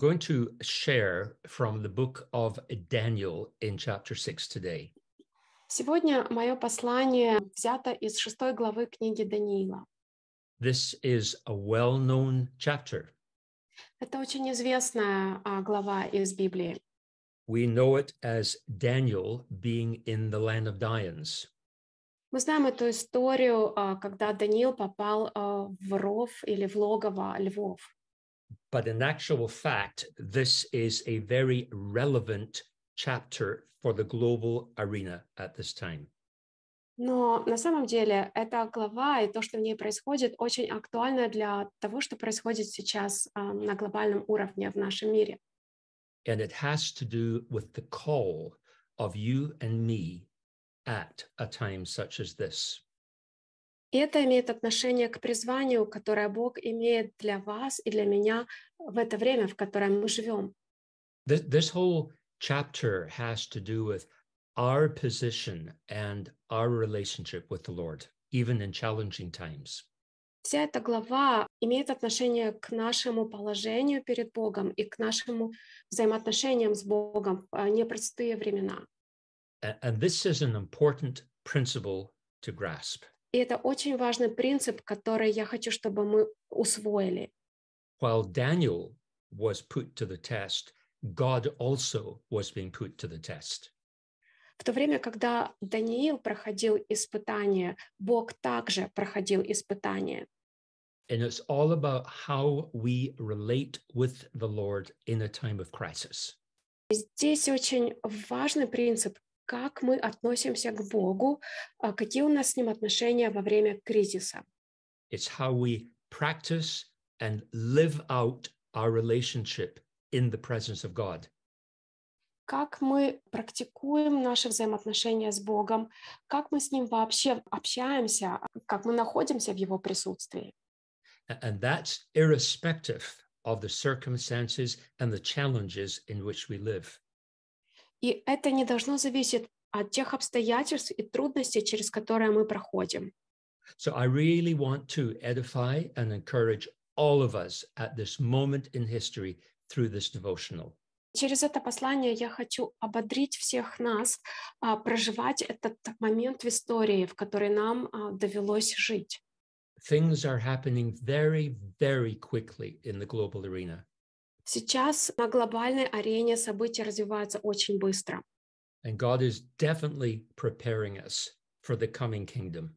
going to share from the book of Daniel in chapter 6 today. Сегодня мое послание взято из шестой главы книги Даниила. This is a well-known chapter. Это очень известная а, глава из Библии. We know it as Daniel being in the land of Dians. Мы знаем эту историю, а, когда Даниил попал а, в ров или в логово львов. But in actual fact, this is a very relevant chapter for the global arena at this time. Но на самом деле эта глава и то, что в ней происходит, очень актуально для того, что происходит сейчас um, на глобальном уровне в нашем мире. And it has to do with the call of you and me at a time such as this. И это имеет отношение к призванию, которое Бог имеет для вас и для меня в это время, в которое мы живем. This, this whole chapter has to do with our position and our relationship with the Lord, even in challenging times. Вся эта глава имеет отношение к нашему положению перед Богом и к нашему взаимоотношениям с Богом в а, непростые времена. And this is an important principle to grasp. И это очень важный принцип, который я хочу, чтобы мы усвоили. While Daniel was put to the test, God also was being put to the test. В то время, когда Даниил проходил испытание, Бог также проходил испытание. And it's all about how we relate with the Lord in a time of crisis. Здесь очень важный принцип, как мы относимся к Богу, а какие у нас с ним отношения во время кризиса. It's how we practice and live out our relationship in the presence of God. Как мы практикуем наши взаимоотношения с Богом, как мы с ним вообще общаемся, как мы находимся в его присутствии. And that's irrespective of the circumstances and the challenges in which we live. И это не должно зависеть от тех обстоятельств и трудностей, через которые мы проходим. So I really want to edify and encourage all of us at this moment in history through this devotional. Через это послание я хочу ободрить всех нас а, проживать этот момент в истории, в который нам а, довелось жить. Things are happening very, very quickly in the global arena. Сейчас на глобальной арене события развиваются очень быстро. And God is definitely preparing us for the coming kingdom.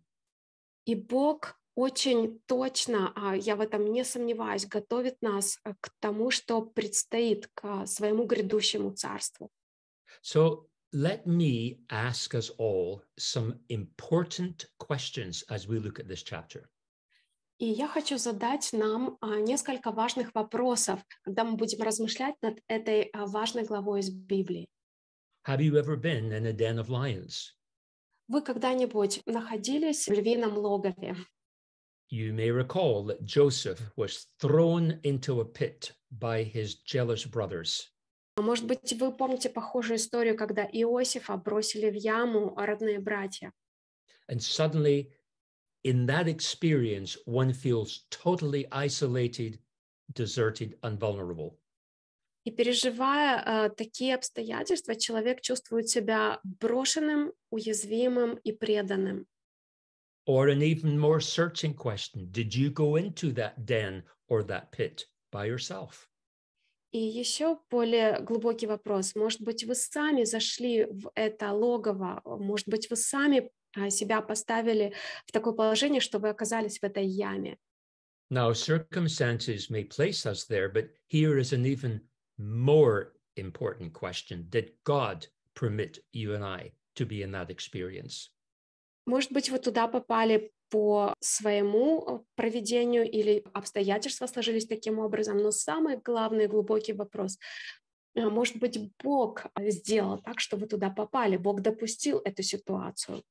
И Бог очень точно, а, я в этом не сомневаюсь, готовит нас а, к тому, что предстоит, к своему грядущему царству. So let me ask us all some important questions as we look at this chapter. И я хочу задать нам а, несколько важных вопросов, когда мы будем размышлять над этой а, важной главой из Библии. Have you ever been in a den of lions? Вы когда-нибудь находились в львином логове? You may recall that Joseph was thrown into a pit by his jealous brothers. А может быть, вы помните похожую историю, когда Иосифа бросили в яму родные братья. And suddenly in that experience, one feels totally isolated, deserted, and vulnerable. И переживая uh, такие обстоятельства, человек чувствует себя брошенным, уязвимым и преданным. Or an even more searching question, did you go into that den or that pit by yourself? И еще более глубокий вопрос. Может быть, вы сами зашли в это логово? Может быть, вы сами А, себя поставили в такое положение, что вы оказались в этой яме. Now, circumstances may place us there, but here is an even more important question. Did God permit you and I to be in that experience? Может быть, вы туда попали по своему э, проведению или обстоятельства сложились таким образом, но самый главный глубокий вопрос э, может быть, Бог э, сделал так, что вы туда попали, Бог допустил эту ситуацию.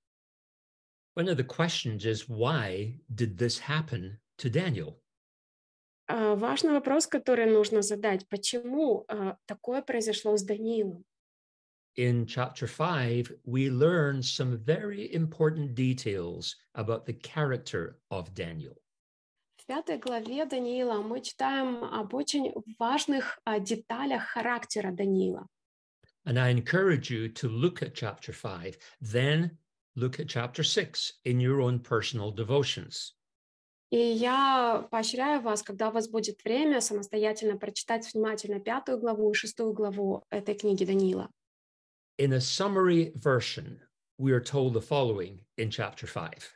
One of the questions is why did this happen to Daniel? Важный вопрос, который нужно задать. Почему такое произошло с Даниилом? In chapter 5, we learn some very important details about the character of Daniel. В пятой главе Даниила мы читаем об очень важных деталях характера Даниила. And I encourage you to look at chapter 5, then Look at chapter 6 in your own personal devotions. И я поощряю вас, когда у вас будет время, самостоятельно прочитать внимательно пятую главу и шестую главу этой книги Даниила. In a summary version, we are told the following in chapter 5.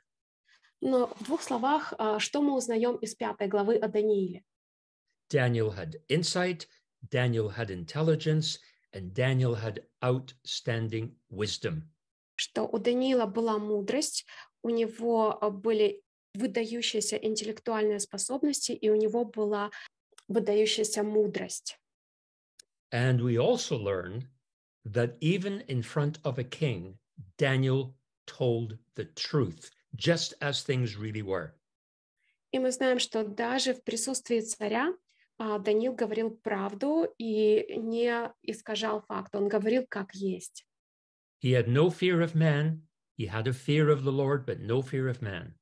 Но в двух словах, что мы узнаем из пятой главы о Данииле? Daniel had insight, Daniel had intelligence, and Daniel had outstanding wisdom. что у Даниила была мудрость, у него а, были выдающиеся интеллектуальные способности, и у него была выдающаяся мудрость. And we also learn that even in front of a king, Daniel told the truth, just as things really were. И мы знаем, что даже в присутствии царя а, Даниил говорил правду и не искажал факт, он говорил как есть. He had no fear of man. He had a fear of the Lord, but no fear of man.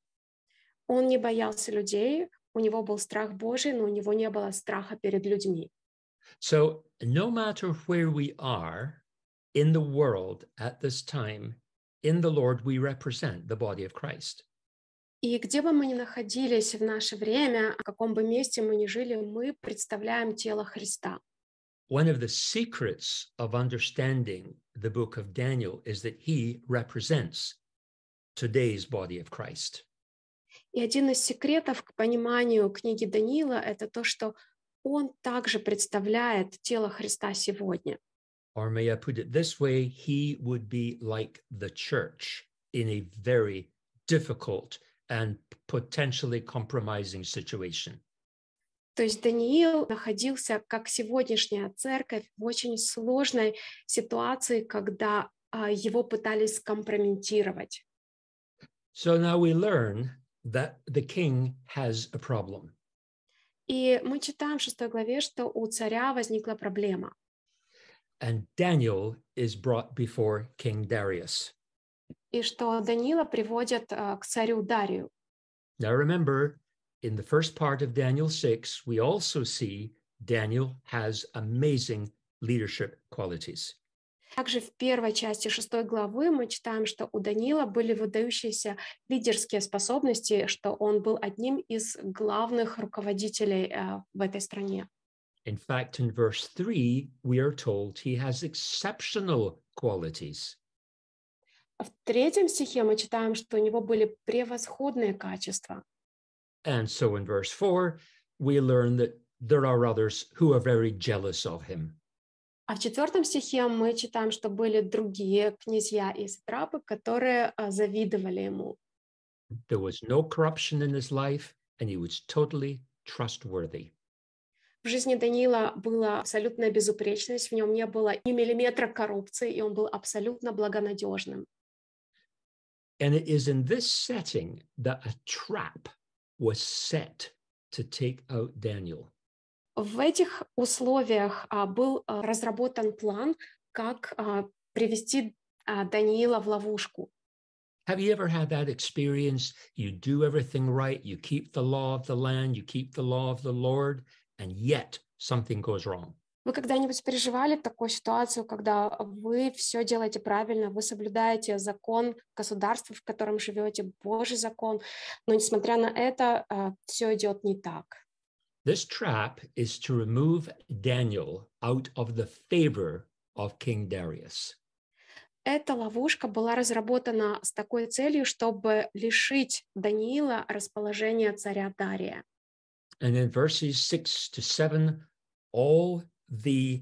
Он не боялся людей, у него был страх Божий, но у него не было страха перед людьми. So, no matter where we are in the world at this time, in the Lord we represent the body of Christ. И где бы мы ни находились в наше время, в каком бы месте мы ни жили, мы представляем тело Христа one of the secrets of understanding the book of Daniel is that he represents today's body of Christ. И один из секретов к пониманию книги Даниила – это то, что он также представляет тело Христа сегодня. Or may I put it this way, he would be like the church in a very difficult and potentially compromising situation. То есть Даниил находился, как сегодняшняя церковь, в очень сложной ситуации, когда а, его пытались компрометировать. So now we learn that the king has a problem. И мы читаем в шестой главе, что у царя возникла проблема. And Daniel is brought before King Darius. И что Даниила приводят uh, к царю Дарию. Now remember, in the first part of Daniel 6, we also see Daniel has amazing leadership qualities. Также в первой части шестой главы мы читаем, что у Данила были выдающиеся лидерские способности, что он был одним из главных руководителей uh, в этой стране. In fact, in verse 3, we are told he has exceptional qualities. В третьем стихе мы читаем, что у него были превосходные качества. And so in verse 4, we learn that there are others who are very jealous of him. А в четвертом стихе мы читаем, что были другие князья и сатрапы, которые завидовали ему. There was no corruption in his life, and he was totally trustworthy. В жизни Даниила была абсолютная безупречность, в нем не было ни миллиметра коррупции, и он был абсолютно благонадежным. And it is in this setting that a trap was set to take out Daniel. В этих условиях а, был а, разработан план, как а, привести а, Даниила в ловушку. Have you ever had that experience? You do everything right, you keep the law of the land, you keep the law of the Lord, and yet something goes wrong. Вы когда-нибудь переживали такую ситуацию, когда вы все делаете правильно, вы соблюдаете закон государства, в котором живете, Божий закон, но несмотря на это, а, все идет не так? This trap is to remove Daniel out of the favor of King Darius. Эта ловушка была разработана с такой целью, чтобы лишить Даниила расположения царя Дария. And in verses 6 to 7, all the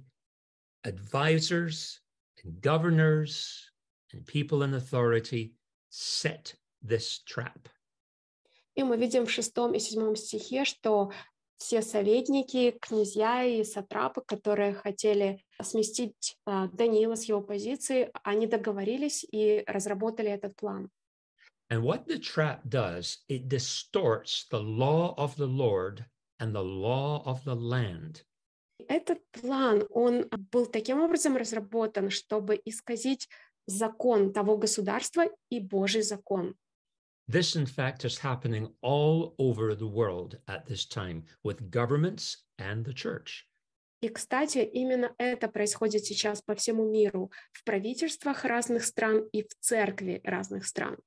advisors and governors and people in authority set this trap. И мы видим в шестом и седьмом стихе, что все советники, князья и сатрапы, которые хотели сместить Даниила с его позиции, они договорились и разработали этот план. And what the trap does, it distorts the law of the Lord and the law of the land этот план, он а, был таким образом разработан, чтобы исказить закон того государства и Божий закон. This, in fact, is happening all over the world at this time with governments and the church. И, кстати, именно это происходит сейчас по всему миру, в правительствах разных стран и в церкви разных стран.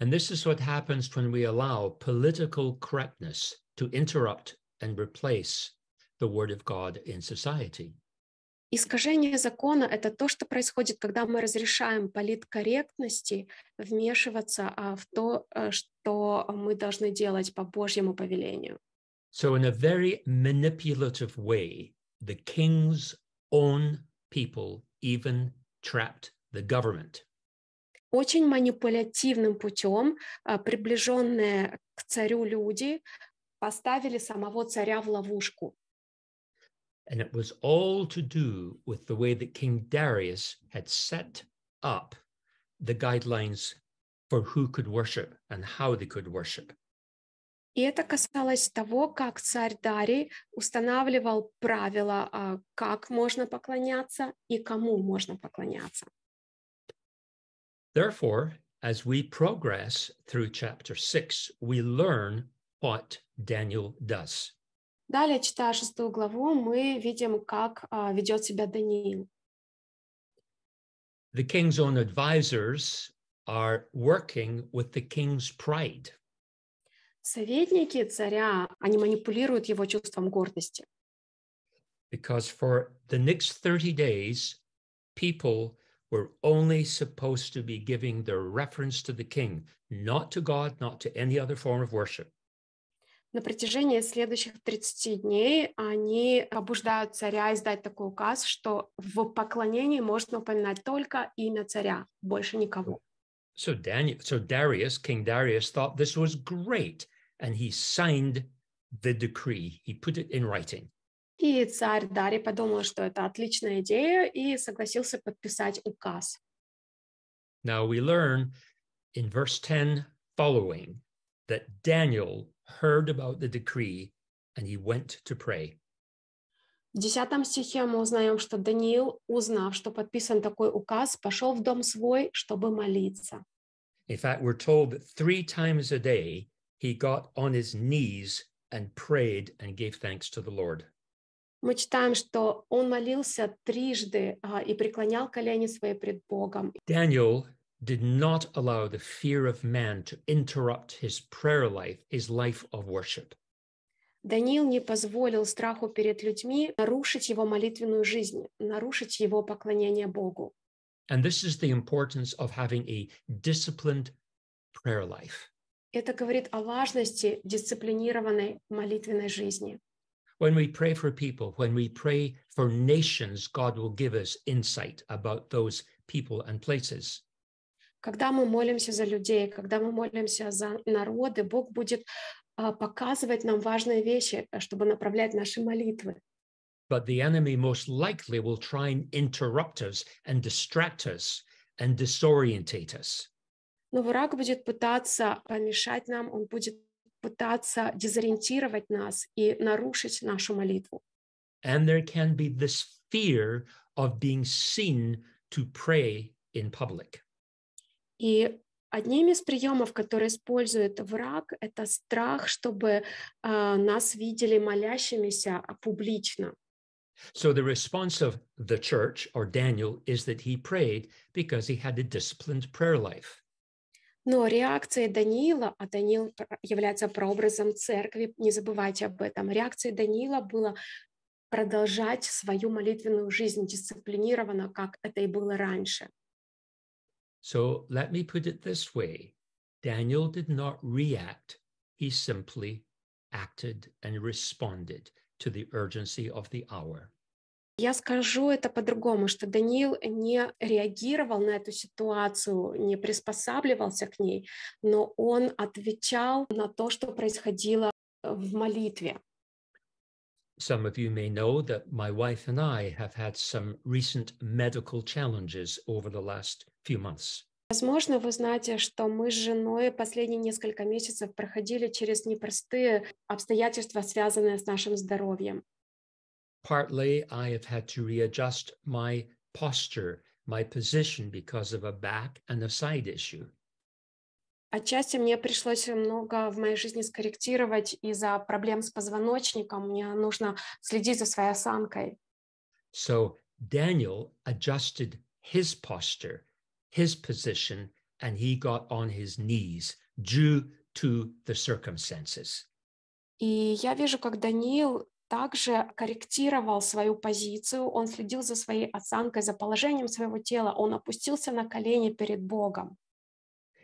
And this is what happens when we allow political correctness to interrupt and replace the word of God in society. Искажение закона – это то, что происходит, когда мы разрешаем политкорректности вмешиваться а, в то, э, что мы должны делать по Божьему повелению. So in a very manipulative way, the king's own people even trapped the government. Очень манипулятивным путем а, приближенные к царю люди поставили самого царя в ловушку. And it was all to do with the way that King Darius had set up the guidelines for who could worship and how they could worship. И это касалось того, как царь Дарий устанавливал правила, как можно поклоняться и кому можно поклоняться. Therefore, as we progress through chapter 6, we learn what Daniel does. Далее, читая шестую главу, мы видим, как ведет себя Даниил. The king's own advisors are working with the king's pride. Советники царя, они манипулируют его чувством гордости. Because for the next 30 days, people were only supposed to be giving their reference to the king, not to God, not to any other form of worship на протяжении следующих 30 дней они побуждают царя издать такой указ, что в поклонении можно упоминать только имя царя, больше никого. So, Daniel, so Darius, King Darius, thought this was great, and he signed the decree. He put it in writing. И царь Дарий подумал, что это отличная идея, и согласился подписать указ. Now we learn in verse 10 following that Daniel heard about the decree and he went to pray. В 10 стихе мы узнаем, что Даниил, узнав, что подписан такой указ, пошел в дом свой, чтобы молиться. In fact, we're told that three times a day he got on his knees and prayed and gave thanks to the Lord. Мы читаем, что он молился трижды и преклонял колени свои пред Богом. Daniel did not allow the fear of man to interrupt his prayer life, his life of worship. Даниил не позволил страху перед людьми нарушить его молитвенную жизнь, нарушить его поклонение Богу. And this is the importance of having a disciplined prayer life. Это говорит о важности дисциплинированной молитвенной жизни. When we pray for people, when we pray for nations, God will give us insight about those people and places. Когда мы молимся за людей, когда мы молимся за народы, Бог будет а, показывать нам важные вещи, э, чтобы направлять наши молитвы. But the enemy most likely will try and interrupt us and distract us and disorientate us. Но враг будет пытаться помешать э, нам, он будет пытаться дезориентировать нас и нарушить нашу молитву. And there can be this fear of being seen to pray in public. И Одним из приемов, которые использует враг, это страх, чтобы э, нас видели молящимися а публично. So the response of the church or Daniel is that he prayed because he had a disciplined prayer life. Но реакция Даниила, а Даниил является прообразом церкви, не забывайте об этом, реакция Даниила была продолжать свою молитвенную жизнь дисциплинированно, как это и было раньше. So let me put it this way Daniel did not react, he simply acted and responded to the urgency of the hour. Я скажу это по-другому, что Даниил не реагировал на эту ситуацию, не приспосабливался к ней, но он отвечал на то, что происходило в молитве. Some of you may know that my wife and I have had some recent medical challenges over the last few months. Возможно, вы знаете, что мы с женой последние несколько месяцев проходили через непростые обстоятельства, связанные с нашим здоровьем. Partly, I have had to readjust my posture, my position because of a back and a side issue. Отчасти мне пришлось много в моей жизни скорректировать из-за проблем с позвоночником. Мне нужно следить за своей осанкой. So Daniel adjusted his posture, his position, and he got on his knees due to the circumstances. И я вижу, как Даниил также корректировал свою позицию, он следил за своей осанкой, за положением своего тела, он опустился на колени перед Богом.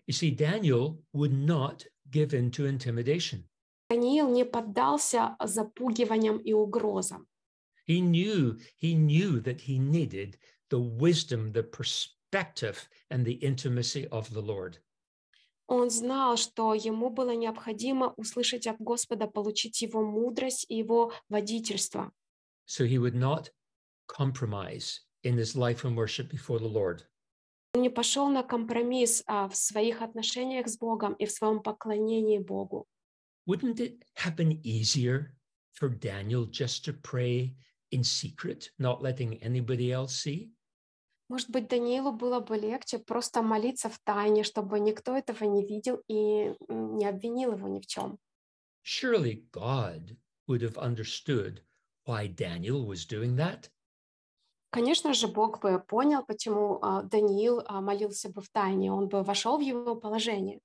You see, Daniel would not give in to intimidation. Даниил не поддался запугиваниям и угрозам. He knew, he knew that he needed the wisdom, the perspective, and the intimacy of the Lord. Он знал, что ему было необходимо услышать от Господа, получить его мудрость и его водительство. So he would not compromise in his life and worship before the Lord. не пошел на компромисс а, в своих отношениях с Богом и в своем поклонении Богу. Wouldn't it have been easier for Daniel just to pray in secret, not letting anybody else see? Может быть, Даниилу было бы легче просто молиться в тайне, чтобы никто этого не видел и не обвинил его ни в чем. Surely God would have understood why Daniel was doing that. Конечно же, Бог бы понял, почему а, Даниил а, молился бы в тайне, он бы вошел в его положение.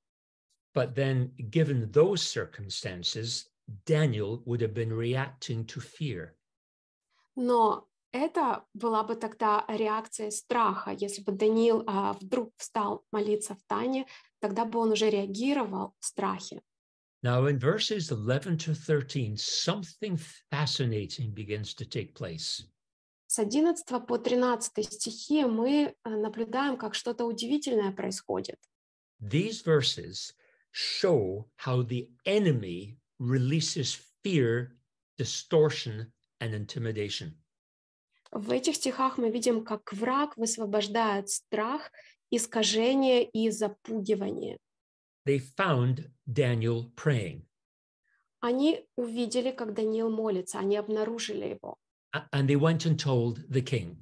But then, given those circumstances, Daniel would have been reacting to fear. Но это была бы тогда реакция страха. Если бы Даниил а, вдруг встал молиться в тайне, тогда бы он уже реагировал в страхе. Now in verses 11 to 13, something fascinating begins to take place. С 11 по 13 стихи мы э, наблюдаем, как что-то удивительное происходит. These verses show how the enemy releases fear, distortion and intimidation. В этих стихах мы видим, как враг высвобождает страх, искажение и запугивание. They found Daniel praying. Они увидели, как Даниил молится, они обнаружили его. And they went and told the king.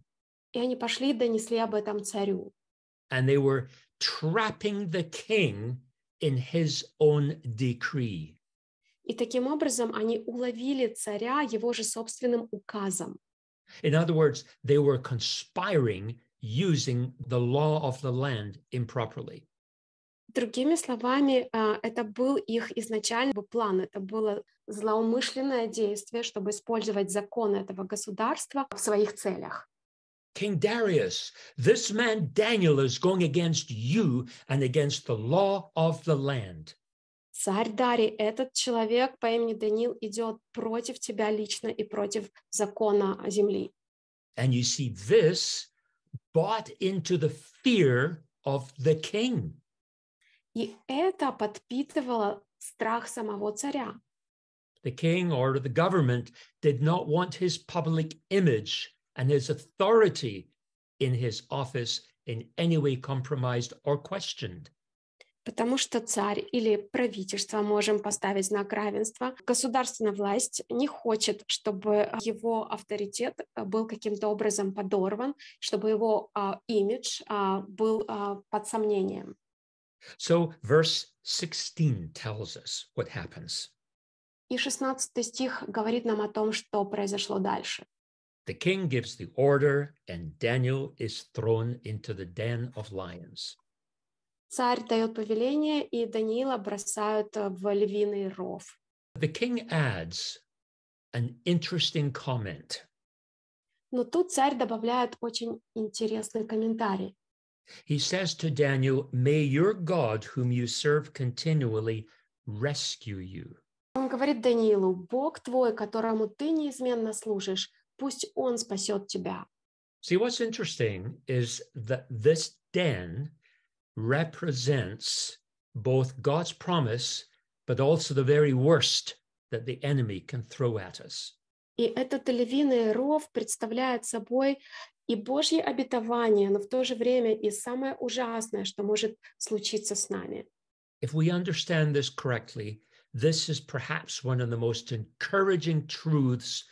И они пошли и донесли об этом царю. And they were trapping the king in his own decree. И таким образом они уловили царя его же собственным указом. In other words, they were conspiring using the law of the land improperly. Другими словами, а, это был их изначальный план, это было злоумышленное действие, чтобы использовать законы этого государства в своих целях. King Darius, this man Daniel is going against you and against the law of the land. Царь Дарий, этот человек по имени Даниил идет против тебя лично и против закона земли. And you see this bought into the fear of the king. И это подпитывало страх самого царя. The king or the government did not want his public image and his authority in his office in any way compromised or questioned. Потому что царь или правительство, можем поставить знак равенства, государственная власть не хочет, чтобы его авторитет э, был каким-то образом подорван, чтобы его а, имидж а, был а, под сомнением. So verse 16 tells us what happens. И 16 стих говорит нам о том, что произошло дальше. The king gives the order, and Daniel is thrown into the den of lions. Царь дает повеление, и Даниила бросают в львиный ров. The king adds an interesting comment. Но тут царь добавляет очень интересный комментарий. He says to Daniel, May your God, whom you serve continually, rescue you. Он говорит Даниилу, Бог твой, которому ты неизменно служишь, пусть он спасет тебя. See, what's interesting is that this den represents both God's promise, but also the very worst that the enemy can throw at us. И этот львиный ров представляет собой и Божье обетование, но в то же время и самое ужасное, что может случиться с нами. If we understand this correctly, this is perhaps one of the most encouraging truths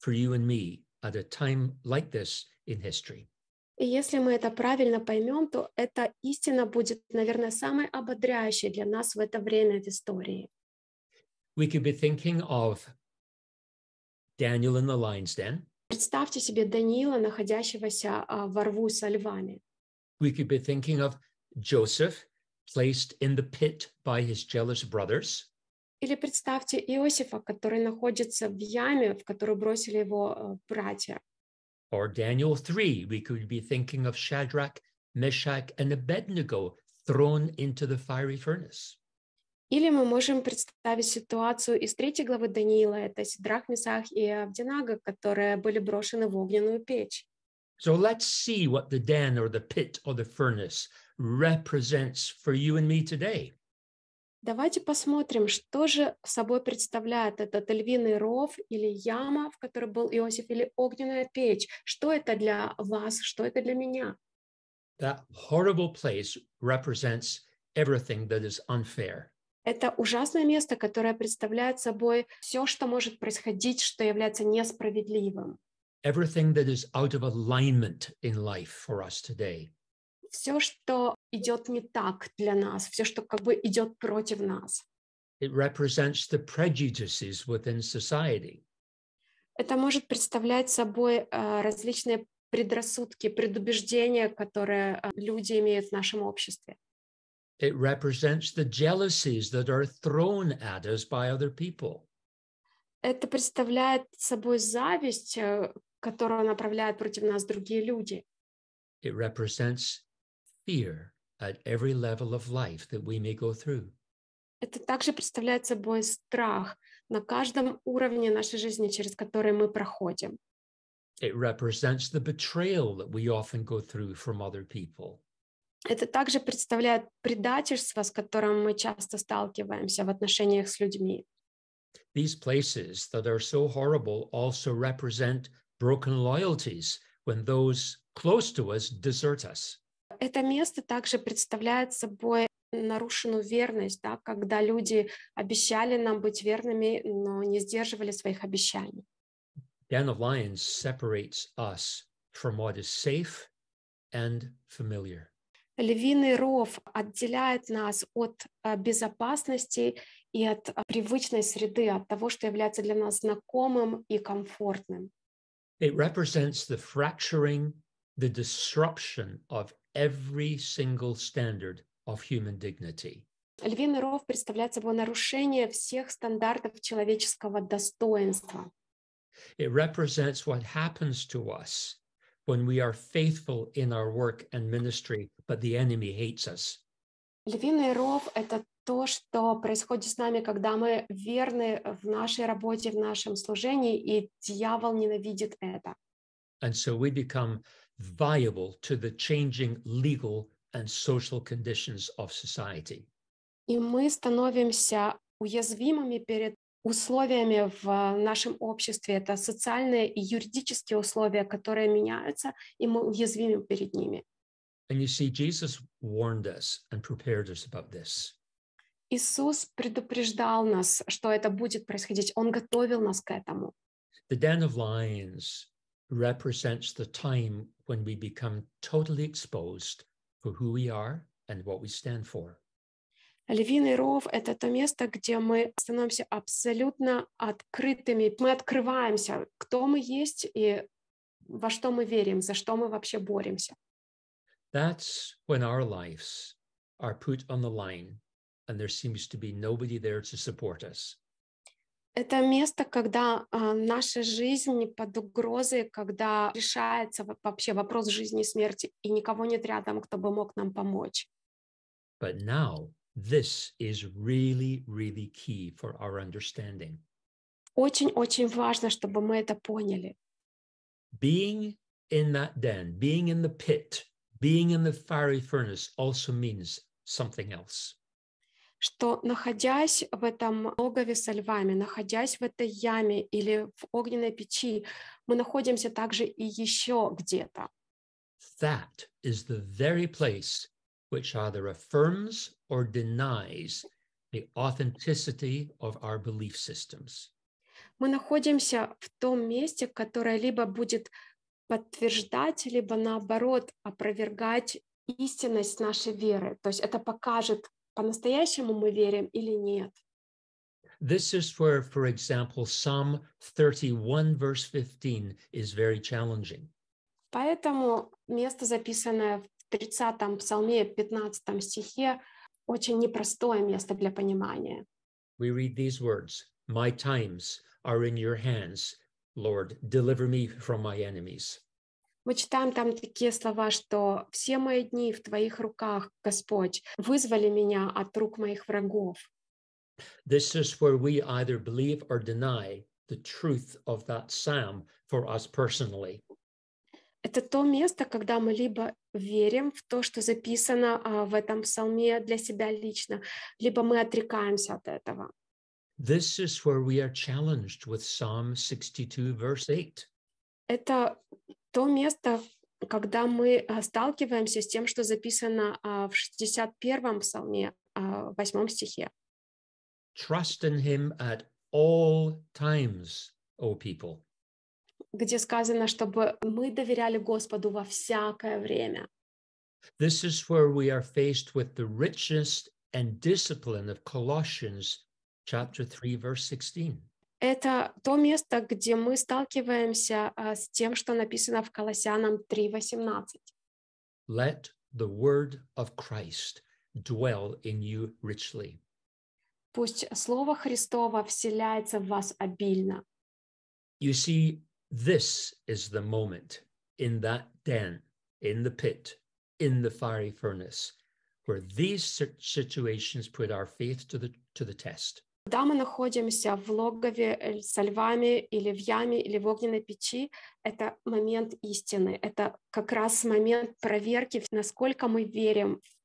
for you and me at a time like this in history. И если мы это правильно поймем, то эта истина будет, наверное, самой ободряющей для нас в это время в истории. We could be thinking of Daniel in the lion's den. Представьте себе Даниила, находящегося во рву со львами. We could be thinking of Joseph placed in the pit by his jealous brothers. Или представьте Иосифа, который находится в яме, в которую бросили его братья. Or Daniel 3, we could be thinking of Shadrach, Meshach, and Abednego thrown into the fiery furnace. Или мы можем представить ситуацию из третьей главы Даниила, это Сидрах, Месах и Авдинага, которые были брошены в огненную печь. So let's see what the den or the pit or the furnace represents for you and me today. Давайте посмотрим, что же собой представляет этот львиный ров или яма, в которой был Иосиф, или огненная печь. Что это для вас, что это для меня? That horrible place represents everything that is unfair. Это ужасное место, которое представляет собой все, что может происходить, что является несправедливым. Everything that is out of alignment in life for us today. Все, что идет не так для нас, все, что как бы идет против нас. It represents the prejudices within society. Это может представлять собой э, различные предрассудки, предубеждения, которые э, люди имеют в нашем обществе. It represents the jealousies that are thrown at us by other people. Это представляет собой зависть, э, которую направляют против нас другие люди. It represents fear at every level of life that we may go through. Это также представляет собой страх на каждом уровне нашей жизни, через который мы проходим. It represents the betrayal that we often go through from other people. это также представляет предательство, с которым мы часто сталкиваемся в отношениях с людьми. These places that are so horrible also represent broken loyalties when those close to us desert us. Это место также представляет собой нарушенную верность, да, когда люди обещали нам быть верными, но не сдерживали своих обещаний. Den of Lions separates us from what is safe and familiar. Львиный ров отделяет нас от э, безопасности и от э, привычной среды, от того, что является для нас знакомым и комфортным. It represents the fracturing, the disruption of every single standard of human dignity. Львиный ров представляет собой нарушение всех стандартов человеческого достоинства. It represents what happens to us when we are faithful in our work and ministry, but the enemy hates us. Львиный ров – это то, что происходит с нами, когда мы верны в нашей работе, в нашем служении, и дьявол ненавидит это. And so we become viable to the changing legal and social conditions of society. И мы становимся уязвимыми перед условиями в нашем обществе. Это социальные и юридические условия, которые меняются, и мы уязвимы перед ними. And you see, Jesus warned us and prepared us about this. Иисус предупреждал нас, что это будет происходить. Он готовил нас к этому. The den of lions represents the time when we become totally exposed for who we are and what we stand for. Львиный ров — это то место, где мы становимся абсолютно открытыми. Мы открываемся, кто мы есть и во что мы верим, за что мы вообще боремся. That's when our lives are put on the line, and there seems to be nobody there to support us. Это место, когда uh, наша жизнь под угрозой, когда решается вообще вопрос жизни и смерти, и никого нет рядом, кто бы мог нам помочь. But now This is really, really key for our understanding. Очень-очень важно, чтобы мы это поняли. Being in that den, being in the pit, being in the fiery furnace also means something else. Что находясь в этом логове со львами, находясь в этой яме или в огненной печи, мы находимся также и еще где-то. That is the very place which either affirms or denies the authenticity of our belief systems. Мы находимся в том месте, которое либо будет подтверждать, либо наоборот опровергать истинность нашей веры. То есть это покажет, по-настоящему мы верим или нет. This is where, for example, Psalm 31, verse 15 is very challenging. Поэтому место, записанное в 30-м псалме, 15 стихе очень непростое место для понимания. We read these words, «My times are in your hands, Lord, deliver me from my enemies». Мы читаем там такие слова, что «все мои дни в Твоих руках, Господь, вызвали меня от рук моих врагов». This is where we either believe or deny the truth of that psalm for us personally это то место, когда мы либо верим в то, что записано а, в этом псалме для себя лично, либо мы отрекаемся от этого. This is where we are challenged with Psalm 62, verse 8. Это то место, когда мы а, сталкиваемся с тем, что записано а, в 61-м псалме, в 8 стихе. Trust in him at all times, O people где сказано, чтобы мы доверяли Господу во всякое время. This is where we are faced with the richness and discipline of Colossians chapter 3 verse 16. Это то место, где мы сталкиваемся а, с тем, что написано в Колоссянам 3:18. Let the word of Christ dwell in you richly. Пусть слово Христово вселяется в вас обильно. You see, This is the moment in that den, in the pit, in the fiery furnace, where these situations put our faith to the, to the test. Когда в э, львами в в момент момент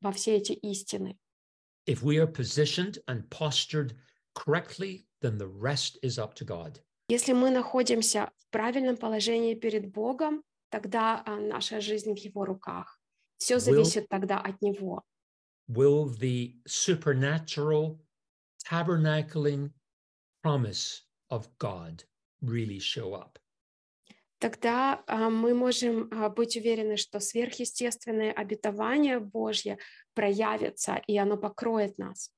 во If we are positioned and postured correctly, then the rest is up to God. Если мы находимся в правильном положении перед Богом, тогда а, наша жизнь в Его руках. Все зависит will, тогда от Него. Will the supernatural tabernacling promise of God really show up? Тогда uh, мы можем uh, быть уверены, что сверхъестественное обетование Божье проявится, и оно покроет нас.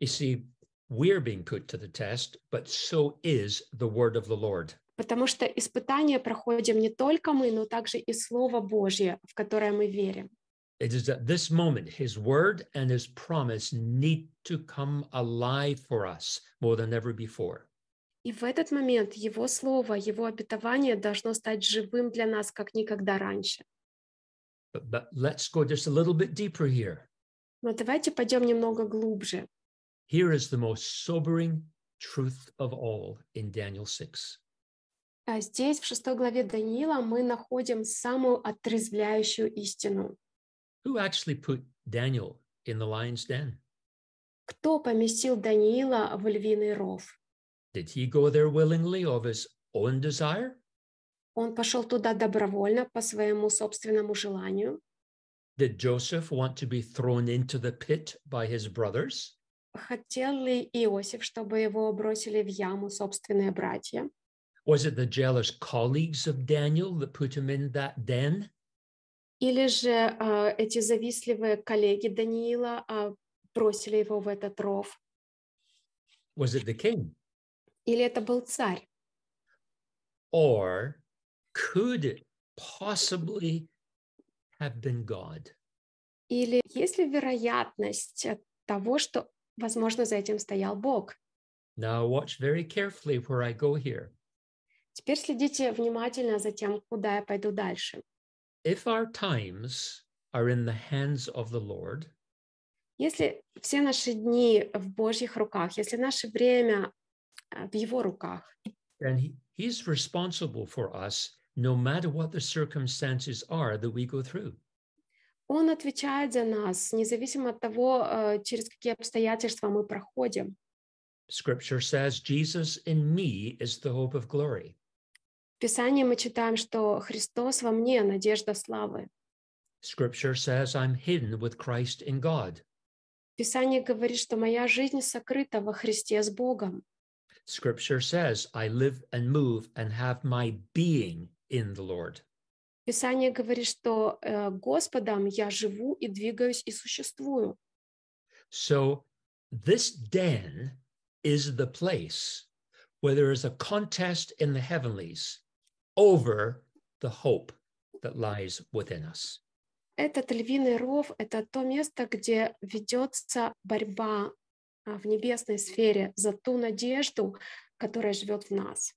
You see, We're being put to the test, but so is the word of the Lord. Потому что испытания проходим не только мы, но также и Слово Божье, в которое мы верим. It is at this moment his word and his promise need to come alive for us more than ever before. И в этот момент его слово, его обетование должно стать живым для нас, как никогда раньше. But, but let's go just a little bit deeper here. Но давайте пойдем немного глубже. Here is the most sobering truth of all in Daniel 6. Здесь, в шестой главе Даниила, мы находим самую отрезвляющую истину. Who actually put Daniel in the lion's den? Кто поместил Даниила в львиный ров? Did he go there willingly of his own desire? Он пошел туда добровольно по своему собственному желанию. Did Joseph want to be thrown into the pit by his brothers? хотел ли Иосиф, чтобы его бросили в яму собственные братья? Was it the jealous colleagues of Daniel that put him in that den? Или же uh, эти завистливые коллеги Даниила uh, бросили его в этот ров? Was it the king? Или это был царь? Or could it possibly have been God? Или есть ли вероятность того, что Возможно, за этим стоял Бог. Now watch very carefully where I go here. Теперь следите внимательно за тем, куда я пойду дальше. If our times are in the hands of the Lord, если все наши дни в Божьих руках, если наше время в Его руках, then he, He's responsible for us no matter what the circumstances are that we go through он отвечает за нас, независимо от того, э, через какие обстоятельства мы проходим. Scripture says, Jesus in me is the hope of glory. В Писании мы читаем, что Христос во мне – надежда славы. Scripture says, I'm hidden with Christ in God. Писание говорит, что моя жизнь сокрыта во Христе с Богом. Scripture says, I live and move and have my being in the Lord. Писание говорит, что э, Господом я живу и двигаюсь и существую. So this den is the place where there is a contest in the heavenlies over the hope that lies within us. Этот львиный ров – это то место, где ведется борьба а, в небесной сфере за ту надежду, которая живет в нас.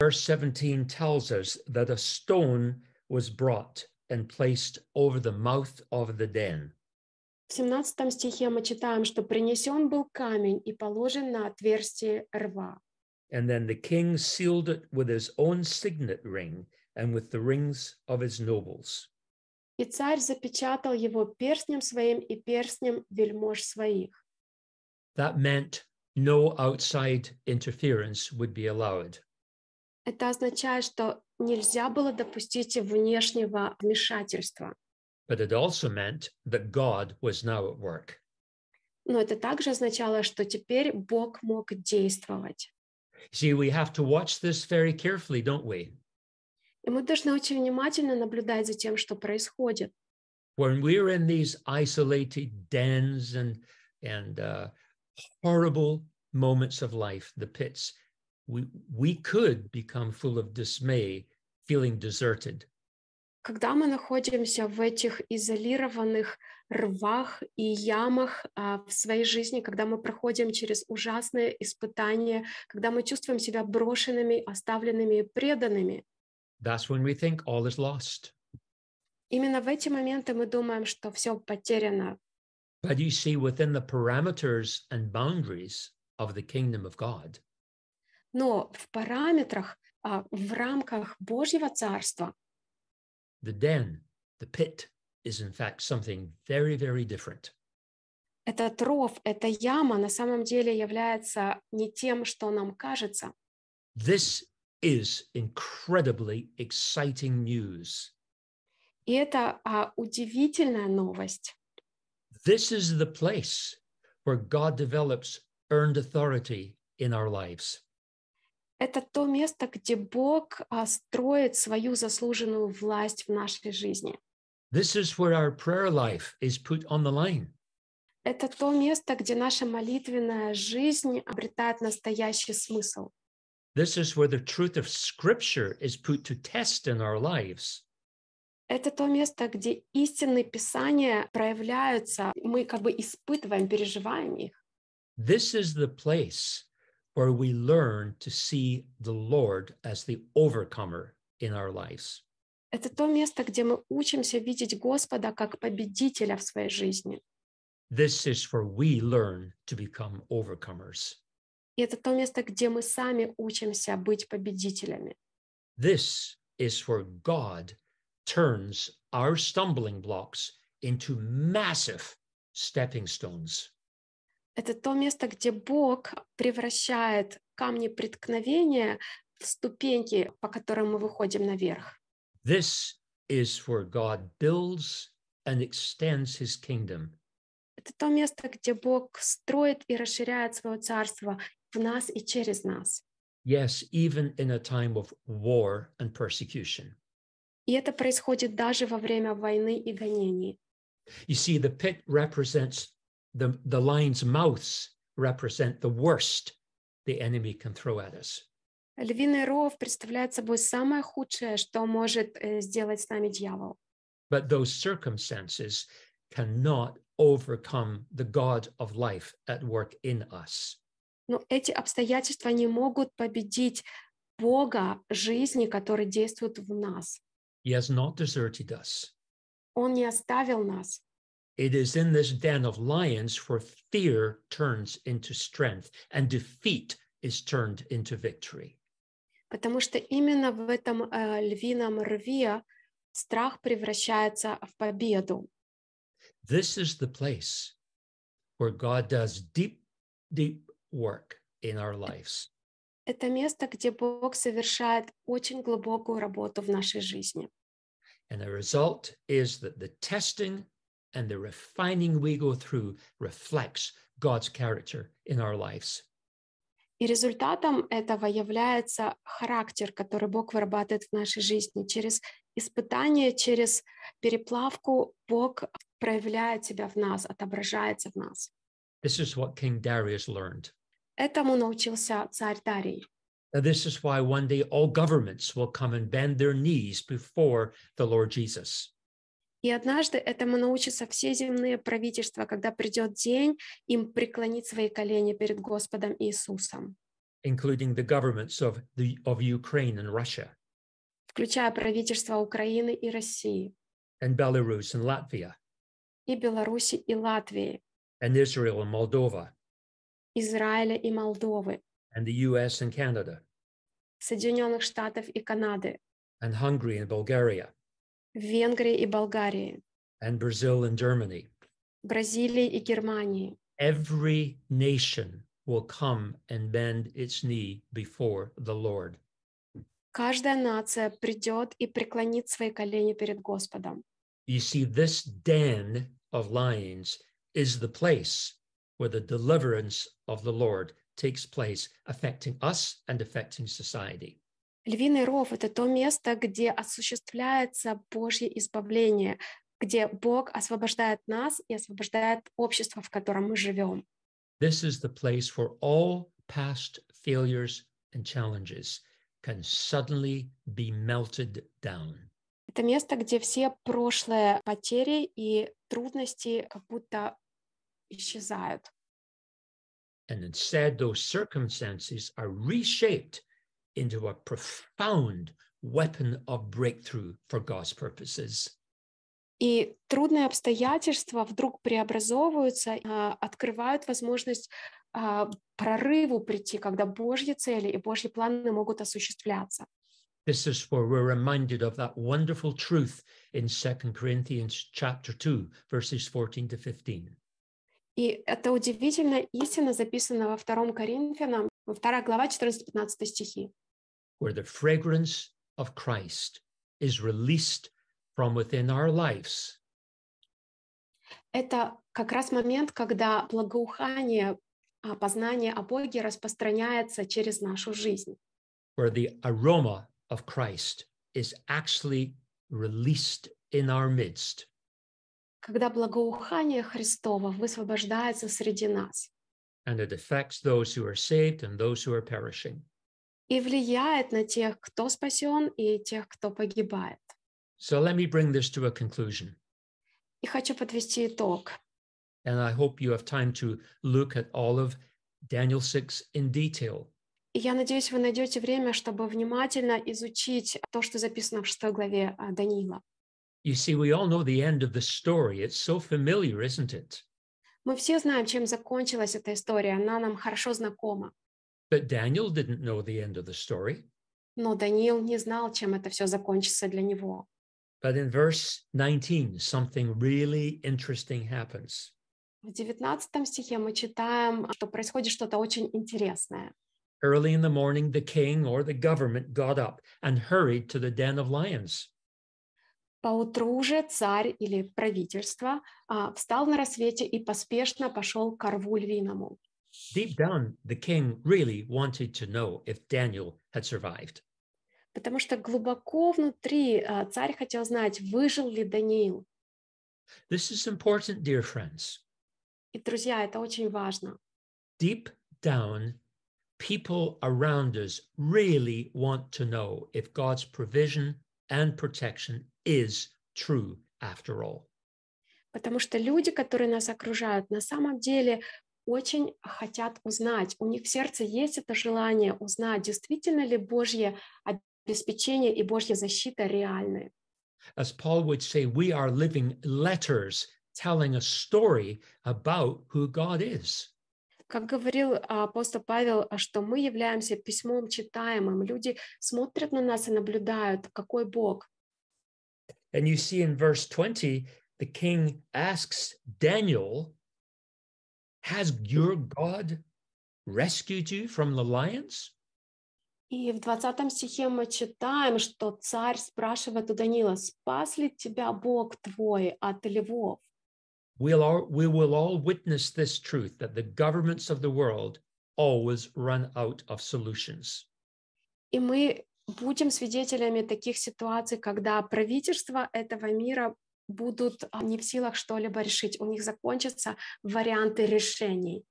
Verse 17 tells us that a stone was brought and placed over the mouth of the den. В 17 стихе мы читаем, что принесен был камень и положен на отверстие рва. And then the king sealed it with his own signet ring and with the rings of his nobles. И царь запечатал его перстнем своим и перстнем вельмож своих. That meant no outside interference would be allowed. Это означает, что нельзя было допустить внешнего вмешательства. But it also meant that God was now at work. Но это также означало, что теперь Бог мог действовать. See, we have to watch this very carefully, don't we? И мы должны очень внимательно наблюдать за тем, что происходит. When we're in these isolated dens and and uh, horrible moments of life, the pits, we we could become full of dismay feeling deserted. Когда мы находимся в этих изолированных рвах и ямах а, в своей жизни, когда мы проходим через ужасные испытания, когда мы чувствуем себя брошенными, оставленными, и преданными. That's when we think all is lost. Именно в эти моменты мы думаем, что все потеряно. But you see, within the parameters and boundaries of the kingdom of God. Но в параметрах в рамках Божьего Царства. The den, the pit, is in fact something very, very different. Этот ров, эта яма на самом деле является не тем, что нам кажется. This is incredibly exciting news. И это а, удивительная новость. This is the place where God develops earned authority in our lives это то место, где Бог а, строит свою заслуженную власть в нашей жизни. This is where our prayer life is put on the line. Это то место, где наша молитвенная жизнь обретает настоящий смысл. This is where the truth of Scripture is put to test in our lives. Это то место, где истинные писания проявляются, мы как бы испытываем, переживаем их. This is the place where we learn to see the Lord as the overcomer in our lives. Это то место, где мы учимся видеть Господа как победителя в своей жизни. This is where we learn to become overcomers. И это то место, где мы сами учимся быть победителями. This is where God turns our stumbling blocks into massive stepping stones. Это то место, где Бог превращает камни преткновения в ступеньки, по которым мы выходим наверх. This is where God builds and extends his kingdom. Это то место, где Бог строит и расширяет свое царство в нас и через нас. Yes, even in a time of war and persecution. И это происходит даже во время войны и гонений. You see, the pit represents the, the lion's mouths represent the worst the enemy can throw at us. Львиный ров представляет собой самое худшее, что может сделать с нами дьявол. But those circumstances cannot overcome the God of life at work in us. Но эти обстоятельства не могут победить Бога жизни, который действует в нас. He has not deserted us. Он не оставил нас. It is in this den of lions where fear turns into strength and defeat is turned into victory. Потому что именно в этом э, львином рве страх превращается в победу. This is the place where God does deep, deep work in our lives. Это место, где Бог совершает очень глубокую работу в нашей жизни. And the result is that the testing and the refining we go through reflects God's character in our lives. И результатом этого является характер, который Бог вырабатывает в нашей жизни. Через испытание, через переплавку Бог проявляет себя в нас, отображается в нас. This is what King Darius learned. Этому научился царь Дарий. And this is why one day all governments will come and bend their knees before the Lord Jesus. И однажды этому научатся все земные правительства, когда придет день им преклонить свои колени перед Господом Иисусом. Including the governments of, the, of Ukraine and Russia. Включая правительства Украины и России. And Belarus and Latvia. И Беларуси и Латвии. And Israel and Moldova. Израиля и Молдовы. And the US and Canada. Соединенных Штатов и Канады. And Hungary and Bulgaria. Венгрии и Болгарии. And Brazil and Germany. Бразилии и Германии. Every nation will come and bend its knee before the Lord. Каждая нация придет и преклонит свои колени перед Господом. You see, this den of lions is the place where the deliverance of the Lord takes place, affecting us and affecting society. Львиный ров — это то место, где осуществляется Божье избавление, где Бог освобождает нас и освобождает общество, в котором мы живем. This is the place where all past failures and challenges can suddenly be melted down. Это место, где все прошлые потери и трудности как будто исчезают. And instead, those circumstances are reshaped into a profound weapon of breakthrough for God's purposes. И трудные обстоятельства вдруг преобразовываются, открывают возможность прорыву прийти, когда Божьи цели и Божьи планы могут осуществляться. This is where we're reminded of that wonderful truth in 2 Corinthians chapter 2, verses 14 to 15. И это удивительная истина, записанная во 2 Коринфянам, 2 глава, 14-15 стихи. Where the fragrance of Christ is released from within our lives. Это как раз момент, когда благоухание, а, познание о Боге распространяется через нашу жизнь. Where the aroma of Christ is actually released in our midst. Когда благоухание Христово высвобождается среди нас. and it affects those who are saved and those who are perishing. И влияет на тех, кто спасен, и тех, кто погибает. So let me bring this to a conclusion. И хочу подвести итог. And I hope you have time to look at all of Daniel 6 in detail. И я надеюсь, вы найдете время, чтобы внимательно изучить то, что записано в 6 главе Даниила. You see, we all know the end of the story. It's so familiar, isn't it? Мы все знаем, чем закончилась эта история, она нам хорошо знакома. But Daniel didn't know the end of the story. Но Даниил не знал, чем это все закончится для него. But in verse 19, something really interesting happens. В 19 стихе мы читаем, что происходит что-то очень интересное. Early in the morning, the king or the government got up and hurried to the den of lions. Поутру же царь или правительство а, встал на рассвете и поспешно пошел к рву львиному. Deep down, the king really wanted to know if Daniel had survived. Потому что глубоко внутри а, царь хотел знать, выжил ли Даниил. This is important, dear friends. И, друзья, это очень важно. Deep down, people around us really want to know if God's provision and protection is true after all. Потому что люди, которые нас окружают, на самом деле очень хотят узнать. У них в сердце есть это желание узнать, действительно ли Божье обеспечение и Божья защита реальны. As Paul would say, we are living letters telling a story about who God is. Как говорил а, апостол Павел, что мы являемся письмом читаемым. Люди смотрят на нас и наблюдают, какой Бог. And you see in verse 20, the king asks Daniel, Has your God rescued you from the lions? 20 спрашивает у спас ли тебя Бог твой от львов? We'll all, we will all witness this truth that the governments of the world always run out of solutions. будем свидетелями таких ситуаций, когда правительства этого мира будут а, не в силах что-либо решить, у них закончатся варианты решений.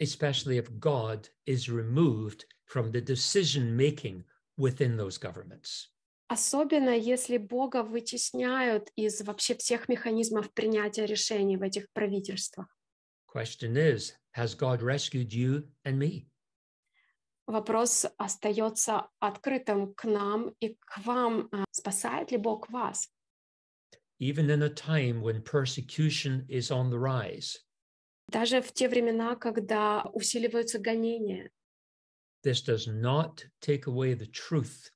Especially if God is removed from the decision making within those governments. Особенно если Бога вытесняют из вообще всех механизмов принятия решений в этих правительствах. Question is, has God rescued you and me? вопрос остается открытым к нам и к вам. Спасает ли Бог вас? Even in a time when persecution is on the rise. Даже в те времена, когда усиливаются гонения. This does not take away the truth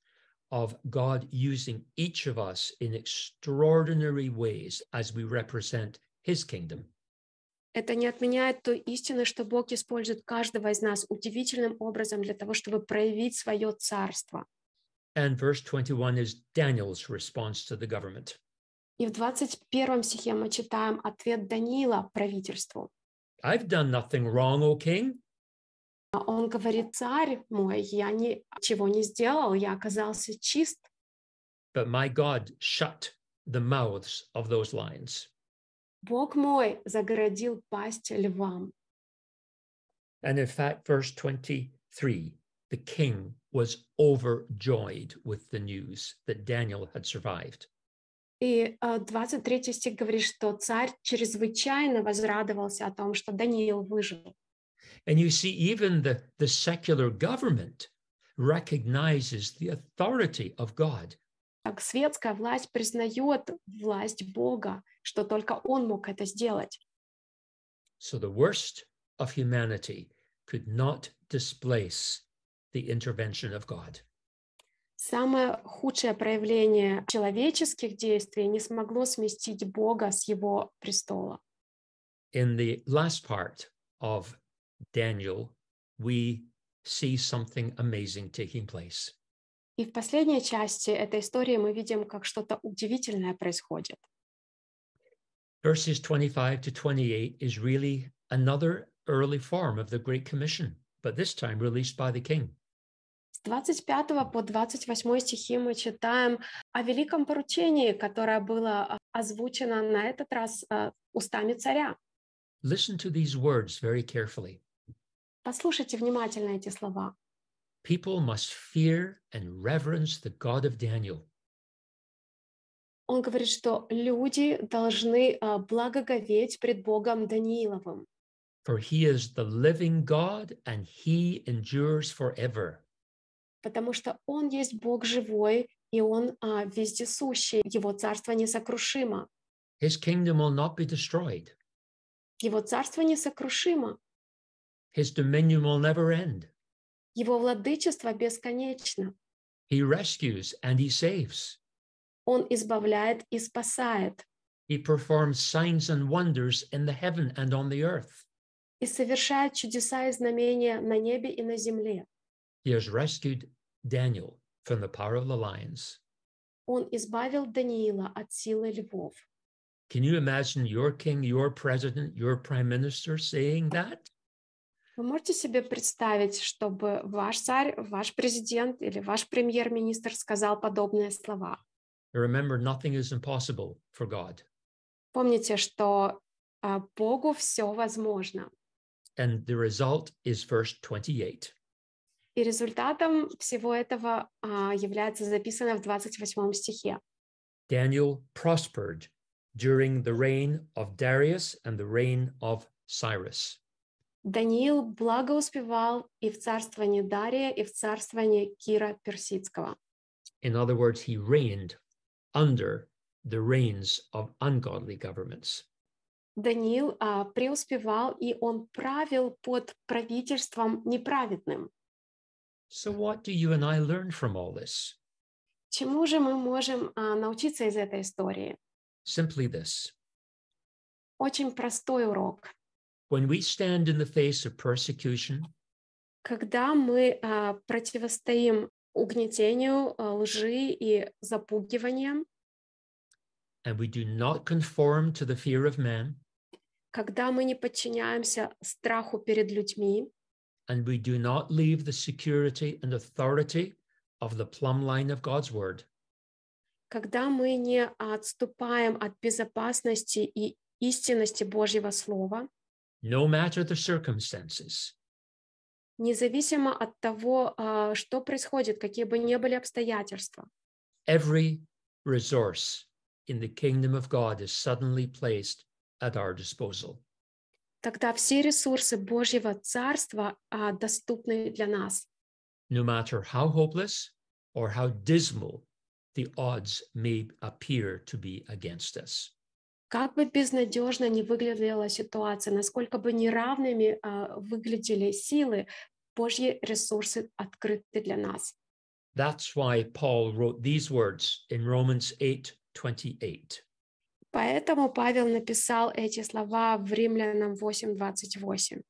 of God using each of us in extraordinary ways as we represent his kingdom это не отменяет той истины, что Бог использует каждого из нас удивительным образом для того, чтобы проявить свое царство. And verse 21 is Daniel's response to the government. И в 21 стихе мы читаем ответ Даниила правительству. I've done nothing wrong, O king. Он говорит, царь мой, я ничего не сделал, я оказался чист. But my God shut the mouths of those lions. Бог мой загородил пасть львам. And in fact, verse 23, the king was overjoyed with the news that Daniel had survived. И uh, 23 стих говорит, что царь чрезвычайно возрадовался о том, что Даниил выжил. And you see, even the, the secular government recognizes the authority of God светская власть признает власть Бога, что только Он мог это сделать. So the worst of humanity could not displace the intervention of God. Самое худшее проявление человеческих действий не смогло сместить Бога с его престола. In the last part of Daniel, we see something amazing taking place. И в последней части этой истории мы видим, как что-то удивительное происходит. early form of the Great Commission, but this time released by the king. С 25 по 28 стихи мы читаем о великом поручении, которое было а, озвучено на этот раз а, устами царя. Listen to these words very carefully. Послушайте внимательно эти слова. People must fear and reverence the God of Daniel. Он говорит, что люди должны uh, благоговеть пред Богом Данииловым. For he is the living God and he endures forever. Потому что он есть Бог живой, и он uh, вездесущий, его царство несокрушимо. His kingdom will not be destroyed. Его царство несокрушимо. His dominion will never end. Его владычество бесконечно. He rescues and he saves. Он избавляет и спасает. He performs signs and wonders in the heaven and on the earth. И совершает чудеса и знамения на небе и на земле. He has rescued Daniel from the power of the lions. Он избавил Даниила от силы львов. Can you imagine your king, your president, your prime minister saying that? Вы можете себе представить, чтобы ваш царь, ваш президент или ваш премьер-министр сказал подобные слова? Remember, nothing is impossible for God. Помните, что а, Богу все возможно. And the result is verse 28. И результатом всего этого а, является записано в 28 стихе. Daniel prospered during the reign of Darius and the reign of Cyrus. Даниил благо успевал и в царствовании Дария, и в царствовании Кира Персидского. In other words, he reigned under the reigns of ungodly governments. Даниил а, преуспевал, и он правил под правительством неправедным. So what do you and I learn from all this? Чему же мы можем а, научиться из этой истории? Simply this. Очень простой урок. When we stand in the face of persecution, когда мы uh, противостоим угнетению, лжи и запугиваниям, and we do not conform to the fear of man, когда мы не подчиняемся страху перед людьми, and we do not leave the security and authority of the plumb line of God's word. Когда мы не отступаем от безопасности и истинности Божьего слова, no matter the circumstances. Независимо от того, что происходит, какие бы ни были обстоятельства. Every resource in the kingdom of God is suddenly placed at our disposal. Тогда все ресурсы Божьего Царства доступны для нас. No matter how hopeless or how dismal the odds may appear to be against us. Как бы безнадежно не выглядела ситуация, насколько бы неравными а, выглядели силы, Божьи ресурсы открыты для нас. That's why Paul wrote these words in Romans 8:28. Поэтому Павел написал эти слова в Римлянам 8:28.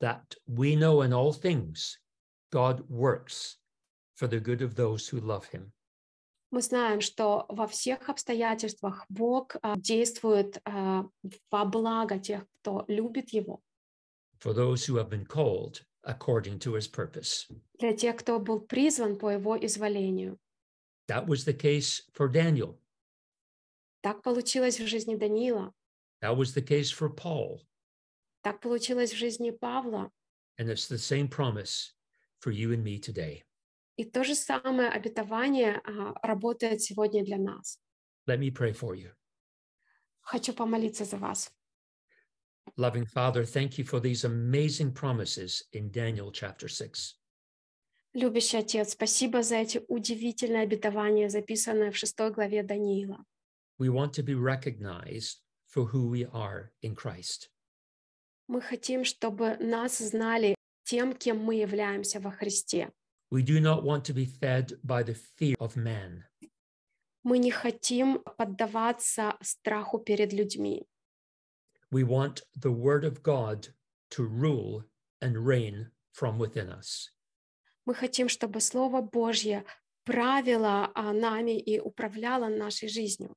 That we know in all things God works for the good of those who love him. Мы знаем, что во всех обстоятельствах Бог а, действует а, во благо тех, кто любит Его. For those who have been called according to His purpose. Для тех, кто был призван по Его изволению. That was the case for Daniel. Так получилось в жизни Даниила. That was the case for Paul. Так получилось в жизни Павла. And it's the same promise for you and me today. И то же самое обетование а, работает сегодня для нас. Let me pray for you. Хочу помолиться за вас. Loving Father, thank you for these amazing promises in Daniel chapter 6. Любящий Отец, спасибо за эти удивительные обетования, записанные в шестой главе Даниила. We want to be for who we are in Мы хотим, чтобы нас знали тем, кем мы являемся во Христе. We do not want to be fed by the fear of man. Мы не хотим поддаваться страху перед людьми. We want the word of God to rule and reign from within us. Мы хотим, чтобы слово Божье правило нами и управляло нашей жизнью.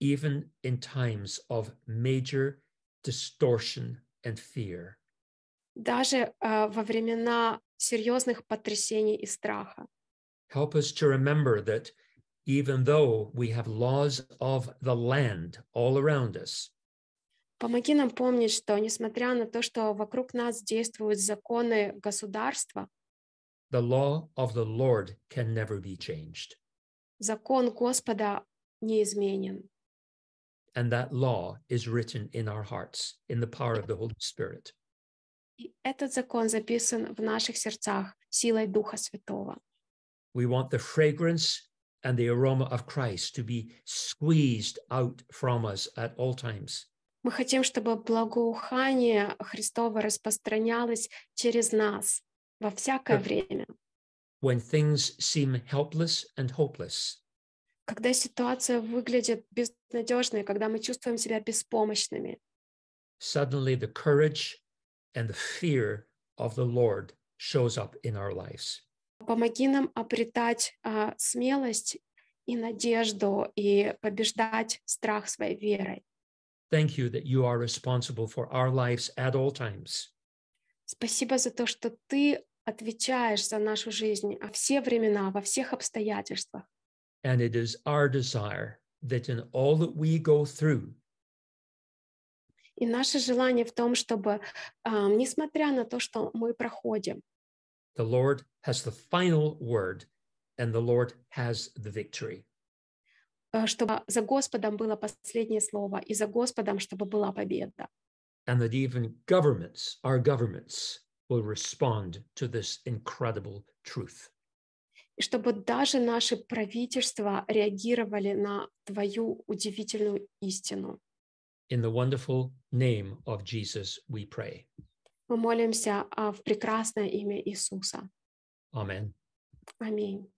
Even in times of major distortion and fear. даже uh, во времена серьезных потрясений и страха. Help us to remember that even though we have laws of the land all around us, Помоги нам помнить, что несмотря на то, что вокруг нас действуют законы государства, the law of the Lord can never be changed. закон Господа неизменен. And that law is written in our hearts in the power of the Holy Spirit. И этот закон записан в наших сердцах силой Духа Святого. We want the fragrance and the aroma of Christ to be squeezed out from us at all times. Мы хотим, чтобы благоухание Христово распространялось через нас во всякое время. When things seem helpless and hopeless. Когда ситуация выглядит безнадежной, когда мы чувствуем себя беспомощными. Suddenly the courage and the fear of the Lord shows up in our lives. Помоги нам обретать смелость и надежду и побеждать страх своей верой. Thank you that you are responsible for our lives at all times. Спасибо за то, что ты отвечаешь за нашу жизнь во все времена, во всех обстоятельствах. And it is our desire that in all that we go through, И наше желание в том, чтобы, um, несмотря на то, что мы проходим, the Lord has the final word, and the Lord has the victory. Э, чтобы за Господом было последнее слово, и за Господом, чтобы была победа. And that even governments, our governments, will respond to this incredible truth. И чтобы даже наши правительства реагировали на твою удивительную истину. In the wonderful name of Jesus we pray. Мы молимся в прекрасное имя Иисуса. Amen. Аминь.